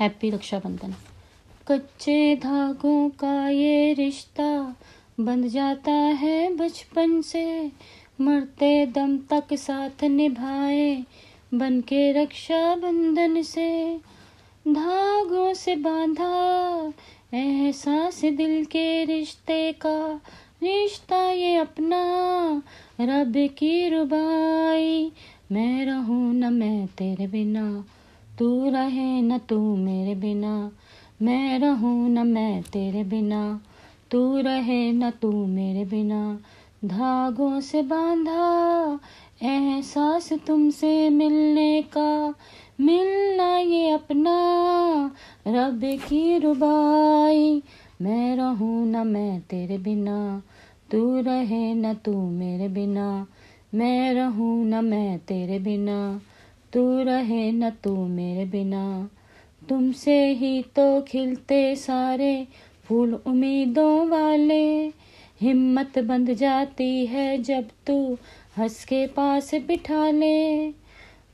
happy Rakshabandhan कच्चे धागों का ये रिश्ता बंध जाता है बचपन से मरते दम तक साथ निभाए बन के रक्षाबंधन से धागों से बांधा एहसास दिल के रिश्ते का रिश्ता ये अपना रब की रुबाई मैं रहूँ न मैं तेरे बिना तू रहे न तू मेरे बिना मैं रहूँ न मैं तेरे बिना तू रहे न तू मेरे बिना धागों से बांधा एहसास तुमसे मिलने का मिलना ये अपना रब की रुबाई मैं रहूँ न मैं तेरे बिना तू रहे न तू मेरे बिना मैं रहूँ न मैं तेरे बिना तू रहे न तू मेरे बिना तुमसे ही तो खिलते सारे फूल उम्मीदों वाले हिम्मत बंद जाती है जब तू हंस के पास बिठा ले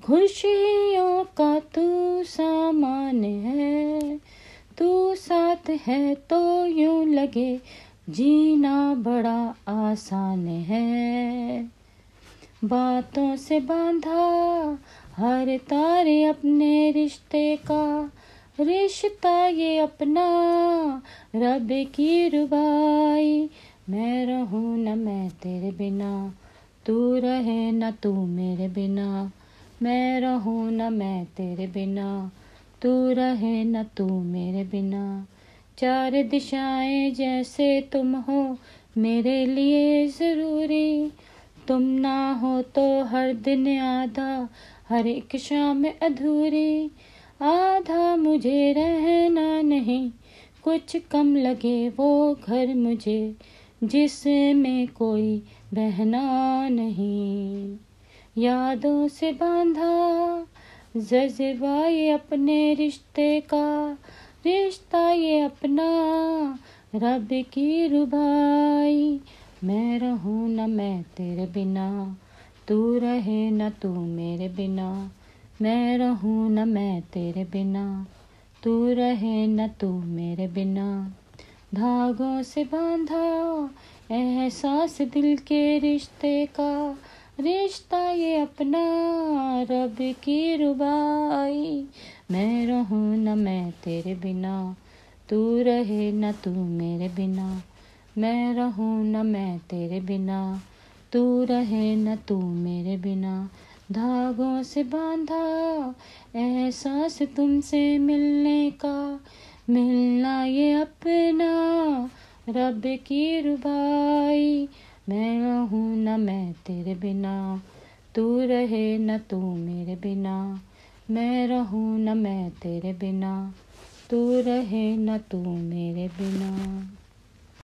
खुशियों का तू सामान है तू साथ है तो यूं लगे जीना बड़ा आसान है बातों से बांधा हर तारे अपने रिश्ते का रिश्ता ये अपना रब की रुबाई मैं रहूँ न मैं तेरे बिना तू रहे न तू मेरे बिना मैं रहूँ न मैं तेरे बिना तू रहे न तू मेरे बिना चार दिशाएं जैसे तुम हो मेरे लिए ज़रूरी तुम ना हो तो हर दिन आधा हर एक शाम अधूरी आधा मुझे रहना नहीं कुछ कम लगे वो घर मुझे जिसमें कोई बहना नहीं यादों से बांधा जज्बा ये अपने रिश्ते का रिश्ता ये अपना रब की रुबाई मैं रहूँ न मैं तेरे बिना तू रहे न तू मेरे बिना मैं रहूँ न मैं तेरे बिना तू रहे न तू मेरे बिना धागों से बांधा एहसास दिल के रिश्ते का रिश्ता ये अपना रब की रुबाई मैं रहूँ न मैं तेरे बिना तू रहे न तू मेरे बिना मैं रहूँ न मैं तेरे बिना तू रहे न तू मेरे बिना धागों से बांधा एहसास तुमसे मिलने का मिलना ये अपना रब की रुबाई मैं रहूँ न मैं तेरे बिना तू रहे न तू मेरे बिना मैं रहूँ न मैं तेरे बिना तू रहे न तू मेरे बिना